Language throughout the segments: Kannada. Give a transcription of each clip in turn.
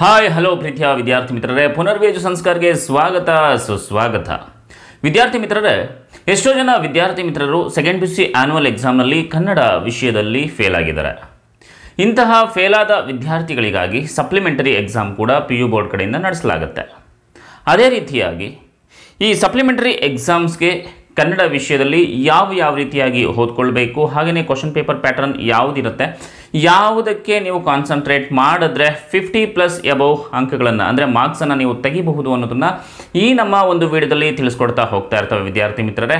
ಹಾಯ್ ಹಲೋ ಪ್ರೀತಿಯ ವಿದ್ಯಾರ್ಥಿ ಮಿತ್ರರೇ ಪುನರ್ವೇಜು ಸಂಸ್ಕಾರಗೆ ಸ್ವಾಗತ ಸುಸ್ವಾಗತ ವಿದ್ಯಾರ್ಥಿ ಮಿತ್ರರೇ ಎಷ್ಟೋ ಜನ ವಿದ್ಯಾರ್ಥಿ ಮಿತ್ರರು ಸೆಕೆಂಡ್ ಪಿ ಸಿ ಆನ್ಯುವಲ್ ಎಕ್ಸಾಮ್ನಲ್ಲಿ ಕನ್ನಡ ವಿಷಯದಲ್ಲಿ ಫೇಲ್ ಆಗಿದ್ದಾರೆ ಇಂತಹ ಫೇಲಾದ ವಿದ್ಯಾರ್ಥಿಗಳಿಗಾಗಿ ಸಪ್ಲಿಮೆಂಟರಿ ಎಕ್ಸಾಮ್ ಕೂಡ ಪಿ ಯು ಬೋರ್ಡ್ ಕಡೆಯಿಂದ ನಡೆಸಲಾಗುತ್ತೆ ಅದೇ ರೀತಿಯಾಗಿ ಈ ಸಪ್ಲಿಮೆಂಟರಿ ಎಕ್ಸಾಮ್ಸ್ಗೆ ಕನ್ನಡ ವಿಷಯದಲ್ಲಿ ಯಾವ ಯಾವ ರೀತಿಯಾಗಿ ಓದ್ಕೊಳ್ಬೇಕು ಹಾಗೆಯೇ ಕ್ವಶನ್ ಪೇಪರ್ ಪ್ಯಾಟರ್ನ್ ಯಾವುದಿರುತ್ತೆ ಯಾವುದಕ್ಕೆ ನೀವು ಕಾನ್ಸಂಟ್ರೇಟ್ ಮಾಡಿದ್ರೆ ಫಿಫ್ಟಿ ಪ್ಲಸ್ ಎಬೋ ಅಂಕಗಳನ್ನು ಅಂದರೆ ಮಾರ್ಕ್ಸನ್ನು ನೀವು ತೆಗಿಬಹುದು ಅನ್ನೋದನ್ನು ಈ ನಮ್ಮ ಒಂದು ವಿಡಿಯೋದಲ್ಲಿ ತಿಳಿಸ್ಕೊಡ್ತಾ ಹೋಗ್ತಾ ಇರ್ತವೆ ವಿದ್ಯಾರ್ಥಿ ಮಿತ್ರರೇ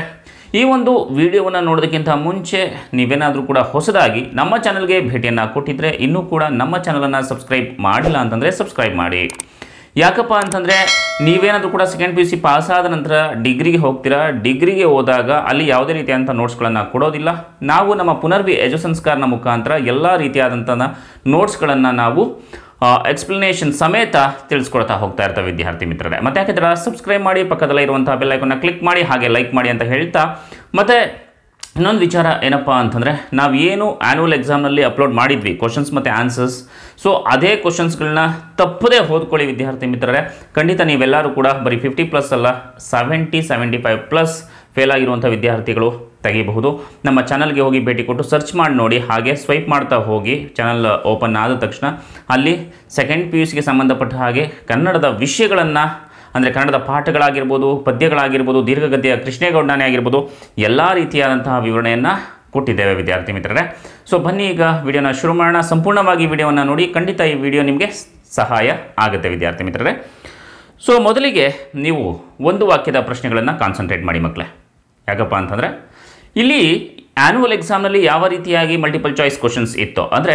ಈ ಒಂದು ವಿಡಿಯೋವನ್ನು ನೋಡೋದಕ್ಕಿಂತ ಮುಂಚೆ ನೀವೇನಾದರೂ ಕೂಡ ಹೊಸದಾಗಿ ನಮ್ಮ ಚಾನಲ್ಗೆ ಭೇಟಿಯನ್ನು ಕೊಟ್ಟಿದ್ದರೆ ಇನ್ನೂ ಕೂಡ ನಮ್ಮ ಚಾನಲನ್ನು ಸಬ್ಸ್ಕ್ರೈಬ್ ಮಾಡಿಲ್ಲ ಅಂತಂದರೆ ಸಬ್ಸ್ಕ್ರೈಬ್ ಮಾಡಿ ಯಾಕಪ್ಪ ಅಂತಂದರೆ ನೀವೇನಾದರೂ ಕೂಡ second P U C pass ಆದ ನಂತರ ಡಿಗ್ರಿಗೆ ಹೋಗ್ತೀರಾ ಡಿಗ್ರಿಗೆ ಹೋದಾಗ ಅಲ್ಲಿ ಯಾವುದೇ ರೀತಿಯಾದಂಥ ನೋಟ್ಸ್ಗಳನ್ನು ಕೊಡೋದಿಲ್ಲ ನಾವು ನಮ್ಮ ಪುನರ್ವಿ ಸಂಸ್ಕಾರನ ಮುಖಾಂತರ ಎಲ್ಲ ರೀತಿಯಾದಂಥ ನೋಟ್ಸ್ಗಳನ್ನು ನಾವು ಎಕ್ಸ್ಪ್ಲನೇಷನ್ ಸಮೇತ ತಿಳಿಸ್ಕೊಳ್ತಾ ಹೋಗ್ತಾ ಇರ್ತವೆ ವಿದ್ಯಾರ್ಥಿ ಮಿತ್ರರೇ ಮತ್ತೆ ಯಾಕೆಂದರೆ ಸಬ್ಸ್ಕ್ರೈಬ್ ಮಾಡಿ ಪಕ್ಕದಲ್ಲೇ ಇರುವಂತಹ ಬೆಲ್ಲೈಕನ್ನ ಕ್ಲಿಕ್ ಮಾಡಿ ಹಾಗೆ ಲೈಕ್ ಮಾಡಿ ಅಂತ ಹೇಳ್ತಾ ಮತ್ತೆ ಇನ್ನೊಂದು ವಿಚಾರ ಏನಪ್ಪ ಅಂತಂದರೆ ನಾವು ಏನು ಆ್ಯನ್ಯಲ್ ಎಕ್ಸಾಮ್ನಲ್ಲಿ ಅಪ್ಲೋಡ್ ಮಾಡಿದ್ವಿ ಕ್ವಶನ್ಸ್ ಮತ್ತು ಆನ್ಸರ್ಸ್ ಸೊ ಅದೇ ಕ್ವಶನ್ಸ್ಗಳನ್ನ ತಪ್ಪದೇ ಓದ್ಕೊಳ್ಳಿ ವಿದ್ಯಾರ್ಥಿ ಮಿತ್ರರೇ ಖಂಡಿತ ನೀವೆಲ್ಲರೂ ಕೂಡ ಬರೀ ಫಿಫ್ಟಿ ಪ್ಲಸ್ ಅಲ್ಲ seventy seventy five plus fail ಆಗಿರುವಂಥ ವಿದ್ಯಾರ್ಥಿಗಳು ತೆಗಿಬಹುದು ನಮ್ಮ ಚಾನಲ್ಗೆ ಹೋಗಿ ಭೇಟಿ ಕೊಟ್ಟು ಸರ್ಚ್ ಮಾಡಿ ನೋಡಿ ಹಾಗೆ ಸ್ವೈಪ್ ಮಾಡ್ತಾ ಹೋಗಿ ಚಾನಲ್ ಓಪನ್ ಆದ ತಕ್ಷಣ ಅಲ್ಲಿ ಸೆಕೆಂಡ್ ಪಿ ಯು ಸಿಗೆ ಸಂಬಂಧಪಟ್ಟ ಹಾಗೆ ಕನ್ನಡದ ವಿಷಯಗಳನ್ನು ಅಂದರೆ ಕನ್ನಡದ ಪಾಠಗಳಾಗಿರ್ಬೋದು ಪದ್ಯಗಳಾಗಿರ್ಬೋದು ದೀರ್ಘಗತಿಯ ಕೃಷ್ಣೇಗೌಡನೇ ಆಗಿರ್ಬೋದು ಎಲ್ಲ ರೀತಿಯಾದಂತಹ ವಿವರಣೆಯನ್ನು ಕೊಟ್ಟಿದ್ದೇವೆ ವಿದ್ಯಾರ್ಥಿ ಮಿತ್ರರೇ ಸೊ ಬನ್ನಿ ಈಗ ವಿಡಿಯೋನ ಶುರು ಮಾಡೋಣ ಸಂಪೂರ್ಣವಾಗಿ ವಿಡಿಯೋವನ್ನು ನೋಡಿ ಖಂಡಿತ ಈ ವಿಡಿಯೋ ನಿಮಗೆ ಸಹಾಯ ಆಗುತ್ತೆ ವಿದ್ಯಾರ್ಥಿ ಮಿತ್ರರೇ ಸೊ ಮೊದಲಿಗೆ ನೀವು ಒಂದು ವಾಕ್ಯದ ಪ್ರಶ್ನೆಗಳನ್ನು ಕಾನ್ಸಂಟ್ರೇಟ್ ಮಾಡಿ ಮಕ್ಕಳೇ ಯಾಕಪ್ಪ ಅಂತಂದರೆ ಇಲ್ಲಿ ಆ್ಯನ್ಯುವಲ್ ಎಕ್ಸಾಮ್ನಲ್ಲಿ ಯಾವ ರೀತಿಯಾಗಿ ಮಲ್ಟಿಪಲ್ ಚಾಯ್ಸ್ ಕ್ವಶನ್ಸ್ ಇತ್ತು ಅಂದರೆ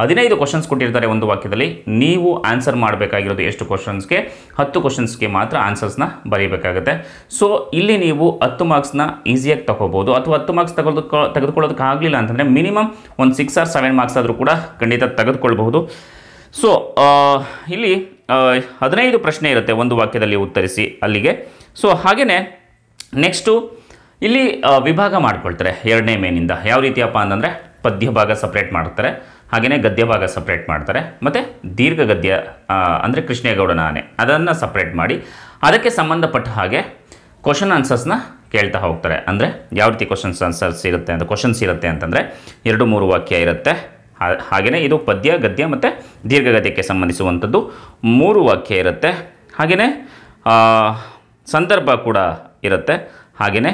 ಹದಿನೈದು ಕ್ವಶನ್ಸ್ ಕೊಟ್ಟಿರ್ತಾರೆ ಒಂದು ವಾಕ್ಯದಲ್ಲಿ ನೀವು ಆನ್ಸರ್ ಮಾಡಬೇಕಾಗಿರೋದು ಎಷ್ಟು ಕ್ವಶನ್ಸ್ಗೆ ಹತ್ತು ಕ್ವಶನ್ಸ್ಗೆ ಮಾತ್ರ ಆನ್ಸರ್ಸ್ನ ಬರೀಬೇಕಾಗುತ್ತೆ ಸೊ ಇಲ್ಲಿ ನೀವು ಹತ್ತು ಮಾರ್ಕ್ಸ್ನ ಈಸಿಯಾಗಿ ತಗೋಬೋದು ಅಥವಾ ಹತ್ತು ಮಾರ್ಕ್ಸ್ ತಗೊಳ್ಳೋದು ಆಗಲಿಲ್ಲ ಅಂತಂದರೆ ಮಿನಿಮಮ್ ಒಂದು ಸಿಕ್ಸ್ ಆರ್ ಸೆವೆನ್ ಮಾರ್ಕ್ಸ್ ಆದರೂ ಕೂಡ ಖಂಡಿತ ತೆಗೆದುಕೊಳ್ಬಹುದು ಸೊ ಇಲ್ಲಿ ಹದಿನೈದು ಪ್ರಶ್ನೆ ಇರುತ್ತೆ ಒಂದು ವಾಕ್ಯದಲ್ಲಿ ಉತ್ತರಿಸಿ ಅಲ್ಲಿಗೆ ಸೊ ಹಾಗೆಯೇ ನೆಕ್ಸ್ಟು ಇಲ್ಲಿ ವಿಭಾಗ ಮಾಡ್ಕೊಳ್ತಾರೆ ಎರಡನೇ ಮೇನಿಂದ ಯಾವ ರೀತಿಯಪ್ಪ ಅಂತಂದರೆ ಪದ್ಯ ಭಾಗ ಸಪ್ರೇಟ್ ಮಾಡ್ತಾರೆ ಹಾಗೆಯೇ ಗದ್ಯ ಭಾಗ ಸಪ್ರೇಟ್ ಮಾಡ್ತಾರೆ ಮತ್ತು ದೀರ್ಘ ಗದ್ಯ ಅಂದರೆ ಕೃಷ್ಣೇಗೌಡನ ಆನೆ ಅದನ್ನು ಸಪ್ರೇಟ್ ಮಾಡಿ ಅದಕ್ಕೆ ಸಂಬಂಧಪಟ್ಟ ಹಾಗೆ ಕ್ವಶನ್ ಆನ್ಸರ್ಸ್ನ ಕೇಳ್ತಾ ಹೋಗ್ತಾರೆ ಅಂದರೆ ಯಾವ ರೀತಿ ಕ್ವಶನ್ಸ್ ಆನ್ಸರ್ಸ್ ಇರುತ್ತೆ ಅಂತ ಕ್ವಶನ್ಸ್ ಇರುತ್ತೆ ಅಂತಂದರೆ ಎರಡು ಮೂರು ವಾಕ್ಯ ಇರುತ್ತೆ ಹಾಗೆಯೇ ಇದು ಪದ್ಯ ಗದ್ಯ ಮತ್ತು ದೀರ್ಘ ಗದ್ಯಕ್ಕೆ ಸಂಬಂಧಿಸುವಂಥದ್ದು ಮೂರು ವಾಕ್ಯ ಇರುತ್ತೆ ಹಾಗೆಯೇ ಸಂದರ್ಭ ಕೂಡ ಇರುತ್ತೆ ಹಾಗೆಯೇ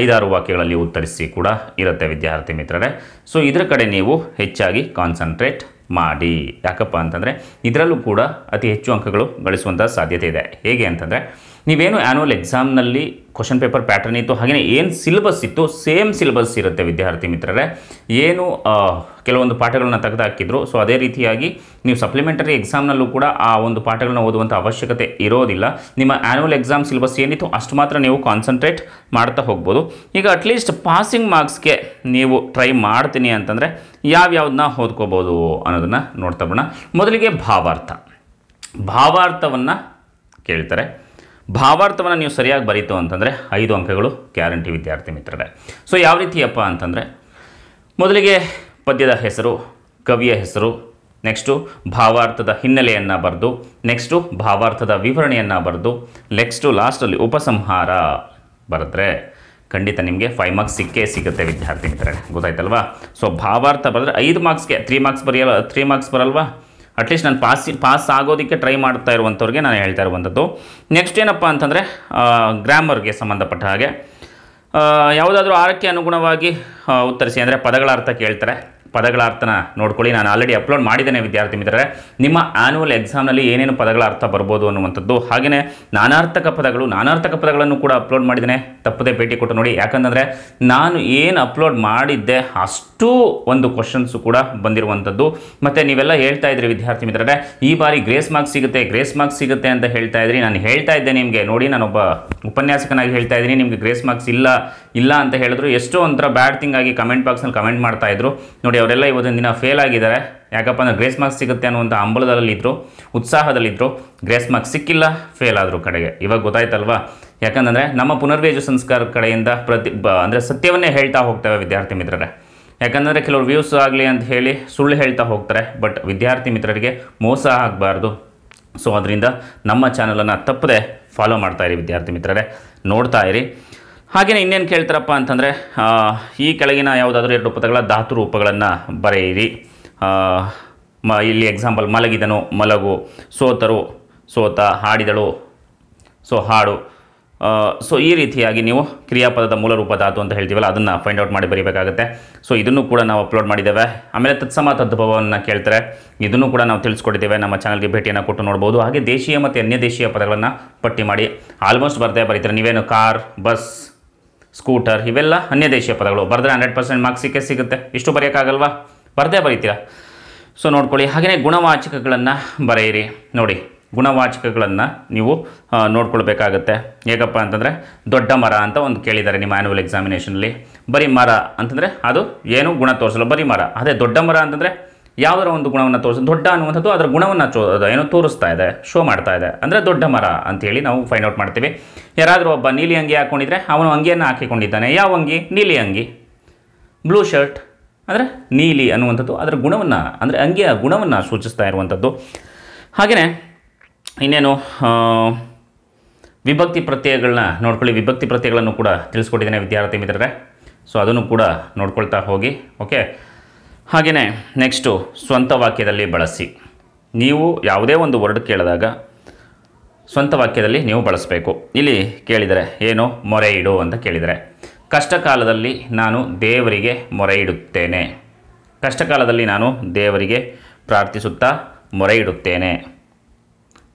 ಐದಾರು ವಾಕ್ಯಗಳಲ್ಲಿ ಉತ್ತರಿಸಿ ಕೂಡ ಇರುತ್ತೆ ವಿದ್ಯಾರ್ಥಿ ಮಿತ್ರರೇ ಸೊ ಇದರ ಕಡೆ ನೀವು ಹೆಚ್ಚಾಗಿ ಕಾನ್ಸಂಟ್ರೇಟ್ ಮಾಡಿ ಯಾಕಪ್ಪ ಅಂತಂದರೆ ಇದರಲ್ಲೂ ಕೂಡ ಅತಿ ಹೆಚ್ಚು ಅಂಕಗಳು ಗಳಿಸುವಂಥ ಸಾಧ್ಯತೆ ಇದೆ ಹೇಗೆ ಅಂತಂದರೆ ನೀವೇನು ಆ್ಯನ್ಯುವಲ್ ಎಕ್ಸಾಮ್ನಲ್ಲಿ ಕ್ವಶನ್ ಪೇಪರ್ ಪ್ಯಾಟರ್ನ್ ಇತ್ತು ಹಾಗೆಯೇ ಏನು ಸಿಲೆಬಸ್ ಇತ್ತು ಸೇಮ್ ಸಿಲೆಬಸ್ ಇರುತ್ತೆ ವಿದ್ಯಾರ್ಥಿ ಮಿತ್ರರೇ ಏನು ಕೆಲವೊಂದು ಪಾಠಗಳನ್ನ ತೆಗೆದುಹಾಕಿದ್ರು ಸೊ ಅದೇ ರೀತಿಯಾಗಿ ನೀವು ಸಪ್ಲಿಮೆಂಟರಿ ಎಕ್ಸಾಮ್ನಲ್ಲೂ ಕೂಡ ಆ ಒಂದು ಪಾಠಗಳನ್ನ ಓದುವಂಥ ಅವಶ್ಯಕತೆ ಇರೋದಿಲ್ಲ ನಿಮ್ಮ ಆ್ಯನುವಲ್ ಎಕ್ಸಾಮ್ ಸಿಲೆಬಸ್ ಏನಿತ್ತು ಅಷ್ಟು ಮಾತ್ರ ನೀವು ಕಾನ್ಸಂಟ್ರೇಟ್ ಮಾಡ್ತಾ ಹೋಗ್ಬೋದು ಈಗ ಅಟ್ಲೀಸ್ಟ್ ಪಾಸಿಂಗ್ ಮಾರ್ಕ್ಸ್ಗೆ ನೀವು ಟ್ರೈ ಮಾಡ್ತೀನಿ ಅಂತಂದರೆ ಯಾವ್ಯಾವ್ದನ್ನ ಓದ್ಕೋಬೋದು ಅನ್ನೋದನ್ನು ನೋಡ್ತಾ ಬರೋಣ ಮೊದಲಿಗೆ ಭಾವಾರ್ಥ ಭಾವಾರ್ಥವನ್ನು ಕೇಳ್ತಾರೆ ಭಾವಾರ್ಥವನ್ನು ನೀವು ಸರಿಯಾಗಿ ಬರೀತು ಅಂತಂದರೆ ಐದು ಅಂಕಗಳು ಗ್ಯಾರಂಟಿ ವಿದ್ಯಾರ್ಥಿ ಮಿತ್ರರೇ ಸೊ ಯಾವ ರೀತಿಯಪ್ಪ ಅಂತಂದರೆ ಮೊದಲಿಗೆ ಪದ್ಯದ ಹೆಸರು ಕವಿಯ ಹೆಸರು ನೆಕ್ಸ್ಟು ಭಾವಾರ್ಥದ ಹಿನ್ನೆಲೆಯನ್ನು ಬರೆದು ನೆಕ್ಸ್ಟು ಭಾವಾರ್ಥದ ವಿವರಣೆಯನ್ನು ಬರೆದು ನೆಕ್ಸ್ಟು ಲಾಸ್ಟಲ್ಲಿ ಉಪಸಂಹಾರ ಬರೆದ್ರೆ ಖಂಡಿತ ನಿಮಗೆ ಫೈವ್ ಮಾರ್ಕ್ಸ್ ಸಿಕ್ಕೇ ಸಿಗುತ್ತೆ ವಿದ್ಯಾರ್ಥಿ ಮಿತ್ರರೇ ಗೊತ್ತಾಯ್ತಲ್ವಾ ಸೊ ಭಾವಾರ್ಥ ಬರೆದ್ರೆ ಐದು ಮಾರ್ಕ್ಸ್ಗೆ ತ್ರೀ ಮಾರ್ಕ್ಸ್ ಬರೆಯಲ್ಲ ತ್ರೀ ಮಾರ್ಕ್ಸ್ ಬರಲ್ವಾ ಅಟ್ಲೀಸ್ಟ್ ನಾನು ಪಾಸ್ ಪಾಸ್ ಆಗೋದಕ್ಕೆ ಟ್ರೈ ಮಾಡ್ತಾ ಇರುವಂಥವ್ರಿಗೆ ನಾನು ಹೇಳ್ತಾ ಇರುವಂಥದ್ದು ನೆಕ್ಸ್ಟ್ ಏನಪ್ಪ ಅಂತಂದರೆ ಗ್ರಾಮರ್ಗೆ ಸಂಬಂಧಪಟ್ಟ ಹಾಗೆ ಯಾವುದಾದ್ರೂ ಆರಕ್ಕೆ ಅನುಗುಣವಾಗಿ ಉತ್ತರಿಸಿ ಅಂದರೆ ಪದಗಳ ಅರ್ಥ ಕೇಳ್ತಾರೆ ಪದಗಳ ಅರ್ಥನ ನೋಡ್ಕೊಳ್ಳಿ ನಾನು ಆಲ್ರೆಡಿ ಅಪ್ಲೋಡ್ ಮಾಡಿದ್ದೇನೆ ವಿದ್ಯಾರ್ಥಿ ಮಿತ್ರರೆ ನಿಮ್ಮ ಆ್ಯನುವಲ್ ಎಕ್ಸಾಮ್ನಲ್ಲಿ ಏನೇನು ಪದಗಳ ಅರ್ಥ ಬರ್ಬೋದು ಅನ್ನುವಂಥದ್ದು ಹಾಗೆಯೇ ನಾನಾರ್ಥಕ ಪದಗಳು ನಾನಾರ್ಥಕ ಪದಗಳನ್ನು ಕೂಡ ಅಪ್ಲೋಡ್ ಮಾಡಿದ್ದೇನೆ ತಪ್ಪದೇ ಭೇಟಿ ಕೊಟ್ಟು ನೋಡಿ ಯಾಕಂದರೆ ನಾನು ಏನು ಅಪ್ಲೋಡ್ ಮಾಡಿದ್ದೆ ಅಷ್ಟು ಒಂದು ಕ್ವಶನ್ಸು ಕೂಡ ಬಂದಿರುವಂಥದ್ದು ಮತ್ತು ನೀವೆಲ್ಲ ಹೇಳ್ತಾ ಇದ್ರಿ ವಿದ್ಯಾರ್ಥಿ ಮಿತ್ರರೆ ಈ ಬಾರಿ ಗ್ರೇಸ್ ಮಾರ್ಕ್ಸ್ ಸಿಗುತ್ತೆ ಗ್ರೇಸ್ ಮಾರ್ಕ್ಸ್ ಸಿಗುತ್ತೆ ಅಂತ ಹೇಳ್ತಾ ಇದ್ರಿ ನಾನು ಹೇಳ್ತಾ ಇದ್ದೆ ನಿಮಗೆ ನೋಡಿ ನಾನೊಬ್ಬ ಉಪನ್ಯಾಸಕನಾಗಿ ಹೇಳ್ತಾ ಇದ್ದೀನಿ ನಿಮಗೆ ಗ್ರೇಸ್ ಮಾರ್ಕ್ಸ್ ಇಲ್ಲ ಇಲ್ಲ ಅಂತ ಹೇಳಿದ್ರು ಎಷ್ಟೋ ಒಂಥರ ಬ್ಯಾಡ್ ಥಿಂಗ್ ಆಗಿ ಕಮೆಂಟ್ ಬಾಕ್ಸ್ನಲ್ಲಿ ಕಮೆಂಟ್ ಮಾಡ್ತಾ ಇದ್ರು ನೋಡಿ ನೋಡಿ ಅವರೆಲ್ಲ ಇವತ್ತಿನ ದಿನ ಫೇಲ್ ಆಗಿದ್ದಾರೆ ಯಾಕಪ್ಪ ಅಂದರೆ ಗ್ರೇಸ್ ಮಾರ್ಕ್ಸ್ ಸಿಗುತ್ತೆ ಅನ್ನುವಂಥ ಹಂಬಲದಲ್ಲಿದ್ದರು ಉತ್ಸಾಹದಲ್ಲಿದ್ದರು ಗ್ರೇಸ್ ಮಾರ್ಕ್ಸ್ ಸಿಕ್ಕಿಲ್ಲ ಫೇಲ್ ಆದರು ಕಡೆಗೆ ಇವಾಗ ಗೊತ್ತಾಯ್ತಲ್ವಾ ಯಾಕಂದರೆ ನಮ್ಮ ಪುನರ್ವೇಜು ಸಂಸ್ಕಾರ ಕಡೆಯಿಂದ ಪ್ರತಿ ಅಂದರೆ ಸತ್ಯವನ್ನೇ ಹೇಳ್ತಾ ಹೋಗ್ತೇವೆ ವಿದ್ಯಾರ್ಥಿ ಮಿತ್ರರೇ ಯಾಕಂದರೆ ಕೆಲವರು ವ್ಯೂಸ್ ಆಗಲಿ ಅಂತ ಹೇಳಿ ಸುಳ್ಳು ಹೇಳ್ತಾ ಹೋಗ್ತಾರೆ ಬಟ್ ವಿದ್ಯಾರ್ಥಿ ಮಿತ್ರರಿಗೆ ಮೋಸ ಆಗಬಾರ್ದು ಸೊ ಅದರಿಂದ ನಮ್ಮ ಚಾನಲನ್ನು ತಪ್ಪದೆ ಫಾಲೋ ಮಾಡ್ತಾ ಇರಿ ವಿದ್ಯಾರ್ಥಿ ಮಿತ್ರರೇ ನೋಡ್ತಾ ಇರಿ ಹಾಗೆಯೇ ಇನ್ನೇನು ಕೇಳ್ತಾರಪ್ಪ ಅಂತಂದರೆ ಈ ಕೆಳಗಿನ ಯಾವುದಾದ್ರೂ ಎರಡು ಪದಗಳ ಧಾತು ರೂಪಗಳನ್ನು ಬರೆಯಿರಿ ಮ ಇಲ್ಲಿ ಎಕ್ಸಾಂಪಲ್ ಮಲಗಿದನು ಮಲಗು ಸೋತರು ಸೋತ ಹಾಡಿದಳು ಸೊ ಹಾಡು ಸೊ ಈ ರೀತಿಯಾಗಿ ನೀವು ಕ್ರಿಯಾಪದದ ಮೂಲ ರೂಪ ಧಾತು ಅಂತ ಹೇಳ್ತೀವಲ್ಲ ಅದನ್ನು ಫೈಂಡ್ ಔಟ್ ಮಾಡಿ ಬರೀಬೇಕಾಗುತ್ತೆ ಸೊ ಇದನ್ನು ಕೂಡ ನಾವು ಅಪ್ಲೋಡ್ ಮಾಡಿದ್ದೇವೆ ಆಮೇಲೆ ತತ್ಸಮ ತದ್ಭವವನ್ನು ಕೇಳ್ತಾರೆ ಇದನ್ನು ಕೂಡ ನಾವು ತಿಳಿಸ್ಕೊಟ್ಟಿದ್ದೇವೆ ನಮ್ಮ ಚಾನಲ್ಗೆ ಭೇಟಿಯನ್ನು ಕೊಟ್ಟು ನೋಡ್ಬೋದು ಹಾಗೆ ದೇಶೀಯ ಮತ್ತು ಅನ್ಯ ದೇಶೀಯ ಪದಗಳನ್ನು ಪಟ್ಟಿ ಮಾಡಿ ಆಲ್ಮೋಸ್ಟ್ ಬರ್ತೇ ಬರೀತಾರೆ ನೀವೇನು ಕಾರ್ ಬಸ್ ಸ್ಕೂಟರ್ ಇವೆಲ್ಲ ಅನ್ಯ ದೇಶೀಯ ಪದಗಳು ಬರೆದ್ರೆ ಹಂಡ್ರೆಡ್ ಪರ್ಸೆಂಟ್ ಮಾರ್ಕ್ಸ್ ಸಿಕ್ಕೇ ಸಿಗುತ್ತೆ ಇಷ್ಟು ಬರೆಯೋಕ್ಕಾಗಲ್ವಾ ಬರದೇ ಬರೀತೀರಾ ಸೊ ನೋಡ್ಕೊಳ್ಳಿ ಹಾಗೆಯೇ ಗುಣವಾಚಕಗಳನ್ನು ಬರೆಯಿರಿ ನೋಡಿ ಗುಣವಾಚಕಗಳನ್ನು ನೀವು ನೋಡ್ಕೊಳ್ಬೇಕಾಗತ್ತೆ ಹೇಗಪ್ಪ ಅಂತಂದರೆ ದೊಡ್ಡ ಮರ ಅಂತ ಒಂದು ಕೇಳಿದ್ದಾರೆ ನಿಮ್ಮ ಆ್ಯನುವಲ್ ಎಕ್ಸಾಮಿನೇಷನಲ್ಲಿ ಬರೀ ಮರ ಅಂತಂದರೆ ಅದು ಏನು ಗುಣ ತೋರಿಸಲು ಬರೀ ಮರ ಅದೇ ದೊಡ್ಡ ಮರ ಅಂತಂದರೆ ಯಾವುದರ ಒಂದು ಗುಣವನ್ನು ತೋರಿಸ್ ದೊಡ್ಡ ಅನ್ನುವಂಥದ್ದು ಅದರ ಗುಣವನ್ನು ಚೋ ಏನೋ ತೋರಿಸ್ತಾ ಇದೆ ಶೋ ಮಾಡ್ತಾ ಇದೆ ಅಂದರೆ ದೊಡ್ಡ ಮರ ಅಂತೇಳಿ ನಾವು ಫೈಂಡ್ ಔಟ್ ಮಾಡ್ತೀವಿ ಯಾರಾದರೂ ಒಬ್ಬ ನೀಲಿ ಅಂಗಿ ಹಾಕ್ಕೊಂಡಿದ್ರೆ ಅವನು ಅಂಗಿಯನ್ನು ಹಾಕಿಕೊಂಡಿದ್ದಾನೆ ಯಾವ ಅಂಗಿ ನೀಲಿ ಅಂಗಿ ಬ್ಲೂ ಶರ್ಟ್ ಅಂದರೆ ನೀಲಿ ಅನ್ನುವಂಥದ್ದು ಅದರ ಗುಣವನ್ನು ಅಂದರೆ ಅಂಗಿಯ ಗುಣವನ್ನು ಸೂಚಿಸ್ತಾ ಇರುವಂಥದ್ದು ಹಾಗೆಯೇ ಇನ್ನೇನು ವಿಭಕ್ತಿ ಪ್ರತ್ಯಯಗಳನ್ನ ನೋಡ್ಕೊಳ್ಳಿ ವಿಭಕ್ತಿ ಪ್ರತ್ಯಯಗಳನ್ನು ಕೂಡ ತಿಳಿಸ್ಕೊಟ್ಟಿದ್ದೇನೆ ವಿದ್ಯಾರ್ಥಿ ಮಿತ್ರರೇ ಸೊ ಅದನ್ನು ಕೂಡ ನೋಡ್ಕೊಳ್ತಾ ಹೋಗಿ ಓಕೆ ಹಾಗೆಯೇ ನೆಕ್ಸ್ಟು ಸ್ವಂತ ವಾಕ್ಯದಲ್ಲಿ ಬಳಸಿ ನೀವು ಯಾವುದೇ ಒಂದು ವರ್ಡ್ ಕೇಳಿದಾಗ ಸ್ವಂತ ವಾಕ್ಯದಲ್ಲಿ ನೀವು ಬಳಸಬೇಕು ಇಲ್ಲಿ ಕೇಳಿದರೆ ಏನು ಮೊರೆ ಇಡು ಅಂತ ಕೇಳಿದರೆ ಕಷ್ಟಕಾಲದಲ್ಲಿ ನಾನು ದೇವರಿಗೆ ಮೊರೆ ಇಡುತ್ತೇನೆ ಕಷ್ಟಕಾಲದಲ್ಲಿ ನಾನು ದೇವರಿಗೆ ಪ್ರಾರ್ಥಿಸುತ್ತಾ ಮೊರೆ ಇಡುತ್ತೇನೆ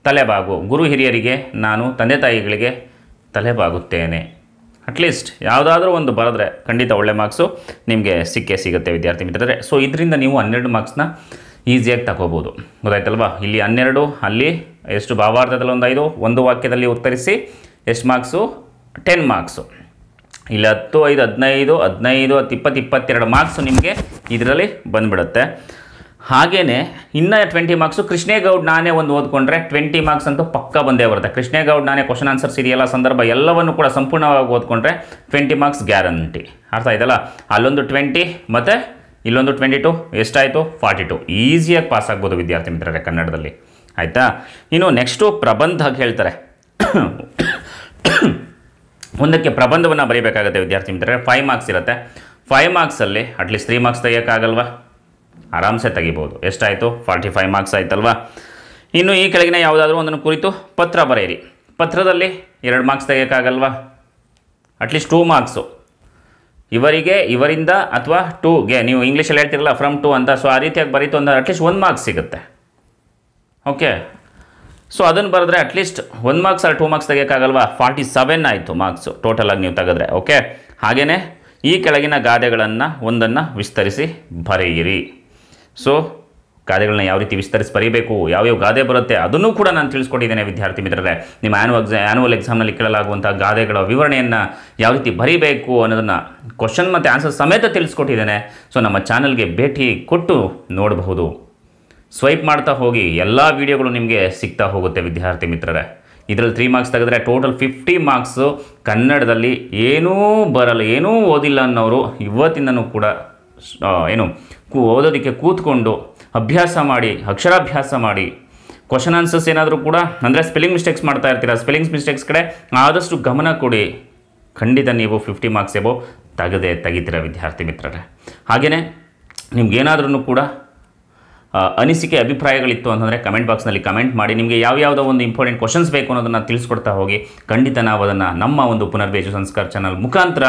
ತಲೆಬಾಗು ಗುರು ಹಿರಿಯರಿಗೆ ನಾನು ತಂದೆ ತಾಯಿಗಳಿಗೆ ತಲೆಬಾಗುತ್ತೇನೆ ಅಟ್ಲೀಸ್ಟ್ ಯಾವುದಾದ್ರೂ ಒಂದು ಬರೆದ್ರೆ ಖಂಡಿತ ಒಳ್ಳೆ ಮಾರ್ಕ್ಸು ನಿಮಗೆ ಸಿಕ್ಕೇ ಸಿಗುತ್ತೆ ವಿದ್ಯಾರ್ಥಿ ಮಿತ್ರರೆ ಸೊ ಇದರಿಂದ ನೀವು ಹನ್ನೆರಡು ಮಾರ್ಕ್ಸ್ನ ಈಸಿಯಾಗಿ ತಗೋಬೋದು ಗೊತ್ತಾಯ್ತಲ್ವಾ ಇಲ್ಲಿ ಹನ್ನೆರಡು ಅಲ್ಲಿ ಎಷ್ಟು ಭಾವಾರ್ಥದಲ್ಲಿ ಒಂದು ಐದು ಒಂದು ವಾಕ್ಯದಲ್ಲಿ ಉತ್ತರಿಸಿ ಎಷ್ಟು ಮಾರ್ಕ್ಸು ಟೆನ್ ಮಾರ್ಕ್ಸು ಇಲ್ಲಿ ಹತ್ತು ಐದು ಹದಿನೈದು ಹದಿನೈದು ಹತ್ತು ಇಪ್ಪತ್ತು ಇಪ್ಪತ್ತೆರಡು ಮಾರ್ಕ್ಸು ನಿಮಗೆ ಇದರಲ್ಲಿ ಬಂದುಬಿಡುತ್ತೆ ಹಾಗೆಯೇ ಇನ್ನು ಟ್ವೆಂಟಿ ಮಾರ್ಕ್ಸು ಕೃಷ್ಣೇಗೌಡ ನಾನೇ ಒಂದು ಓದ್ಕೊಂಡ್ರೆ ಟ್ವೆಂಟಿ ಮಾರ್ಕ್ಸ್ ಅಂತೂ ಪಕ್ಕ ಬಂದೇ ಬರುತ್ತೆ ಕೃಷ್ಣೇಗೌಡ ನಾನೇ ಕ್ವಶನ್ ಆನ್ಸರ್ಸ್ ಇದೆಯಲ್ಲ ಸಂದರ್ಭ ಎಲ್ಲವನ್ನು ಕೂಡ ಸಂಪೂರ್ಣವಾಗಿ ಓದ್ಕೊಂಡ್ರೆ ಟ್ವೆಂಟಿ ಮಾರ್ಕ್ಸ್ ಗ್ಯಾರಂಟಿ ಅರ್ಥ ಆಯ್ತಲ್ಲ ಅಲ್ಲೊಂದು ಟ್ವೆಂಟಿ ಮತ್ತು ಇಲ್ಲೊಂದು ಟ್ವೆಂಟಿ ಟು ಎಷ್ಟಾಯಿತು ಫಾರ್ಟಿ ಟು ಈಸಿಯಾಗಿ ಪಾಸ್ ಆಗ್ಬೋದು ವಿದ್ಯಾರ್ಥಿ ಮಿತ್ರರೇ ಕನ್ನಡದಲ್ಲಿ ಆಯಿತಾ ಇನ್ನು ನೆಕ್ಸ್ಟು ಪ್ರಬಂಧಕ್ಕೆ ಹೇಳ್ತಾರೆ ಒಂದಕ್ಕೆ ಪ್ರಬಂಧವನ್ನು ಬರೀಬೇಕಾಗುತ್ತೆ ವಿದ್ಯಾರ್ಥಿ ಮಿತ್ರರೇ ಫೈವ್ ಮಾರ್ಕ್ಸ್ ಇರುತ್ತೆ ಫೈವ್ ಮಾರ್ಕ್ಸಲ್ಲಿ ಅಟ್ಲೀಸ್ಟ್ ತ್ರೀ ಮಾರ್ಕ್ಸ್ ತೆಗಿಯೋಕ್ಕಾಗಲ್ವಾ ಆರಾಮ್ಸೆ ತೆಗಿಬೋದು ಎಷ್ಟಾಯಿತು ಫಾರ್ಟಿ ಫೈವ್ ಮಾರ್ಕ್ಸ್ ಆಯ್ತಲ್ವಾ ಇನ್ನು ಈ ಕೆಳಗಿನ ಯಾವುದಾದ್ರೂ ಒಂದನ್ನು ಕುರಿತು ಪತ್ರ ಬರೆಯಿರಿ ಪತ್ರದಲ್ಲಿ ಎರಡು ಮಾರ್ಕ್ಸ್ ತೆಗಿಯೋಕ್ಕಾಗಲ್ವಾ ಅಟ್ಲೀಸ್ಟ್ ಟೂ ಮಾರ್ಕ್ಸು ಇವರಿಗೆ ಇವರಿಂದ ಅಥವಾ ಟೂಗೆ ನೀವು ಇಂಗ್ಲೀಷಲ್ಲಿ ಹೇಳ್ತಿರಲ್ಲ ಫ್ರಮ್ ಟು ಅಂತ ಸೊ ಆ ರೀತಿಯಾಗಿ ಬರೀತು ಅಂದರೆ ಅಟ್ಲೀಸ್ಟ್ ಒಂದು ಮಾರ್ಕ್ಸ್ ಸಿಗುತ್ತೆ ಓಕೆ ಸೊ ಅದನ್ನು ಬರೆದ್ರೆ ಅಟ್ಲೀಸ್ಟ್ ಒಂದು ಮಾರ್ಕ್ಸ್ ಆರ್ ಟೂ ಮಾರ್ಕ್ಸ್ ತೆಗಿಯೋಕ್ಕಾಗಲ್ವಾ ಫಾರ್ಟಿ ಸೆವೆನ್ ಆಯಿತು ಮಾರ್ಕ್ಸು ಟೋಟಲಾಗಿ ನೀವು ತೆಗೆದ್ರೆ ಓಕೆ ಹಾಗೆಯೇ ಈ ಕೆಳಗಿನ ಗಾದೆಗಳನ್ನು ಒಂದನ್ನು ವಿಸ್ತರಿಸಿ ಬರೆಯಿರಿ ಸೊ ಗಾದೆಗಳನ್ನ ಯಾವ ರೀತಿ ವಿಸ್ತರಿಸಿ ಬರೀಬೇಕು ಯಾವ್ಯಾವ ಗಾದೆ ಬರುತ್ತೆ ಅದನ್ನು ಕೂಡ ನಾನು ತಿಳಿಸ್ಕೊಟ್ಟಿದ್ದೇನೆ ವಿದ್ಯಾರ್ಥಿ ಮಿತ್ರರೇ ನಿಮ್ಮ ಆ್ಯನುವಲ್ ಎಕ್ಸಾ ಆ್ಯನುವಲ್ ಎಕ್ಸಾಮ್ನಲ್ಲಿ ಕೇಳಲಾಗುವಂಥ ಗಾದೆಗಳ ವಿವರಣೆಯನ್ನು ಯಾವ ರೀತಿ ಬರೀಬೇಕು ಅನ್ನೋದನ್ನು ಕ್ವಶನ್ ಮತ್ತು ಆನ್ಸರ್ ಸಮೇತ ತಿಳಿಸ್ಕೊಟ್ಟಿದ್ದೇನೆ ಸೊ ನಮ್ಮ ಚಾನಲ್ಗೆ ಭೇಟಿ ಕೊಟ್ಟು ನೋಡಬಹುದು ಸ್ವೈಪ್ ಮಾಡ್ತಾ ಹೋಗಿ ಎಲ್ಲ ವೀಡಿಯೋಗಳು ನಿಮಗೆ ಸಿಗ್ತಾ ಹೋಗುತ್ತೆ ವಿದ್ಯಾರ್ಥಿ ಮಿತ್ರರೇ ಇದರಲ್ಲಿ ತ್ರೀ ಮಾರ್ಕ್ಸ್ ತೆಗೆದ್ರೆ ಟೋಟಲ್ ಫಿಫ್ಟಿ ಮಾರ್ಕ್ಸು ಕನ್ನಡದಲ್ಲಿ ಏನೂ ಬರಲ್ಲ ಏನೂ ಓದಿಲ್ಲ ಅನ್ನೋರು ಇವತ್ತಿಂದನೂ ಕೂಡ ಏನು ಕೂ ಓದೋದಕ್ಕೆ ಕೂತ್ಕೊಂಡು ಅಭ್ಯಾಸ ಮಾಡಿ ಅಕ್ಷರಾಭ್ಯಾಸ ಮಾಡಿ ಕ್ವಶನ್ ಆನ್ಸರ್ಸ್ ಏನಾದರೂ ಕೂಡ ಅಂದರೆ ಸ್ಪೆಲ್ಲಿಂಗ್ ಮಿಸ್ಟೇಕ್ಸ್ ಮಾಡ್ತಾ ಇರ್ತೀರಾ ಸ್ಪೆಲ್ಲಿಂಗ್ಸ್ ಮಿಸ್ಟೇಕ್ಸ್ ಕಡೆ ಆದಷ್ಟು ಗಮನ ಕೊಡಿ ಖಂಡಿತ ನೀವು ಫಿಫ್ಟಿ ಮಾರ್ಕ್ಸ್ ಎಬೋ ತೆಗೆದೇ ತೆಗಿತೀರ ವಿದ್ಯಾರ್ಥಿ ಮಿತ್ರರೇ ಹಾಗೆಯೇ ನಿಮ್ಗೇನಾದ್ರೂ ಕೂಡ ಅನಿಸಿಕೆ ಅಭಿಪ್ರಾಯಗಳಿತ್ತು ಅಂತಂದರೆ ಕಮೆಂಟ್ ಬಾಕ್ಸ್ನಲ್ಲಿ ಕಮೆಂಟ್ ಮಾಡಿ ನಿಮಗೆ ಯಾವ್ಯಾವುದೋ ಒಂದು ಇಂಪಾರ್ಟೆಂಟ್ ಕ್ವಶನ್ಸ್ ಬೇಕು ಅನ್ನೋದನ್ನು ತಿಳಿಸ್ಕೊಡ್ತಾ ಹೋಗಿ ಖಂಡಿತ ನಾವು ಅದನ್ನು ನಮ್ಮ ಒಂದು ಪುನರ್ವೇಜು ಸಂಸ್ಕಾರ ಚಾನಲ್ ಮುಖಾಂತರ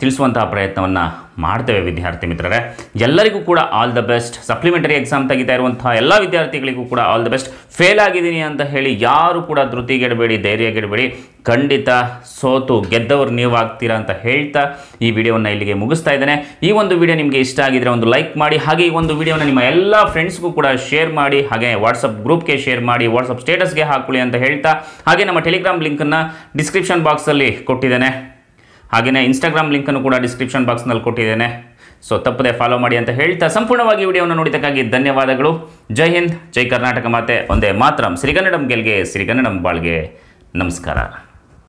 ತಿಳಿಸುವಂತಹ ಪ್ರಯತ್ನವನ್ನು ಮಾಡ್ತೇವೆ ವಿದ್ಯಾರ್ಥಿ ಮಿತ್ರರೇ ಎಲ್ಲರಿಗೂ ಕೂಡ all the best supplementary exam ತೆಗಿತಾ ಇರುವಂತಹ ಎಲ್ಲ ವಿದ್ಯಾರ್ಥಿಗಳಿಗೂ ಕೂಡ ಆಲ್ ದ ಬೆಸ್ಟ್ ಫೇಲ್ ಆಗಿದ್ದೀನಿ ಅಂತ ಹೇಳಿ ಯಾರು ಕೂಡ ಧೃತಿಗೆಡಬೇಡಿ ಗೆಡಬೇಡಿ ಖಂಡಿತ ಸೋತು ಗೆದ್ದವರು ನೀವು ಆಗ್ತೀರಾ ಅಂತ ಹೇಳ್ತಾ ಈ ವಿಡಿಯೋವನ್ನು ಇಲ್ಲಿಗೆ ಮುಗಿಸ್ತಾ ಇದ್ದೇನೆ ಈ ಒಂದು ವಿಡಿಯೋ ನಿಮಗೆ ಇಷ್ಟ ಆಗಿದ್ರೆ ಒಂದು ಲೈಕ್ ಮಾಡಿ ಹಾಗೆ ಈ ಒಂದು ವಿಡಿಯೋನ ನಿಮ್ಮ ಎಲ್ಲ ಫ್ರೆಂಡ್ಸ್ಗೂ ಕೂಡ ಶೇರ್ ಮಾಡಿ ಹಾಗೆ ವಾಟ್ಸಪ್ ಗ್ರೂಪ್ಗೆ ಶೇರ್ ಮಾಡಿ ವಾಟ್ಸಪ್ ಸ್ಟೇಟಸ್ಗೆ ಹಾಕೊಳ್ಳಿ ಅಂತ ಹೇಳ್ತಾ ಹಾಗೆ ನಮ್ಮ ಟೆಲಿಗ್ರಾಮ್ ಲಿಂಕನ್ನು ಡಿಸ್ಕ್ರಿಪ್ಷನ್ ಬಾಕ್ಸಲ್ಲಿ ಕೊಟ್ಟಿದ್ದೇನೆ ಹಾಗೆಯೇ ಇನ್ಸ್ಟಾಗ್ರಾಮ್ ಲಿಂಕನ್ನು ಕೂಡ ಡಿಸ್ಕ್ರಿಪ್ಷನ್ ಬಾಕ್ಸ್ನಲ್ಲಿ ಕೊಟ್ಟಿದ್ದೇನೆ ಸೊ ತಪ್ಪದೆ ಫಾಲೋ ಮಾಡಿ ಅಂತ ಹೇಳ್ತಾ ಸಂಪೂರ್ಣವಾಗಿ ವಿಡಿಯೋವನ್ನು ನೋಡಿದಕ್ಕಾಗಿ ಧನ್ಯವಾದಗಳು ಜೈ ಹಿಂದ್ ಜೈ ಕರ್ನಾಟಕ ಮಾತೆ ಒಂದೇ ಮಾತ್ರ ಶ್ರೀಗನ್ನಡಂ ಗೆಲ್ಗೆ ಶ್ರೀಗನ್ನಡಂ ಬಾಳ್ಗೆ ನಮಸ್ಕಾರ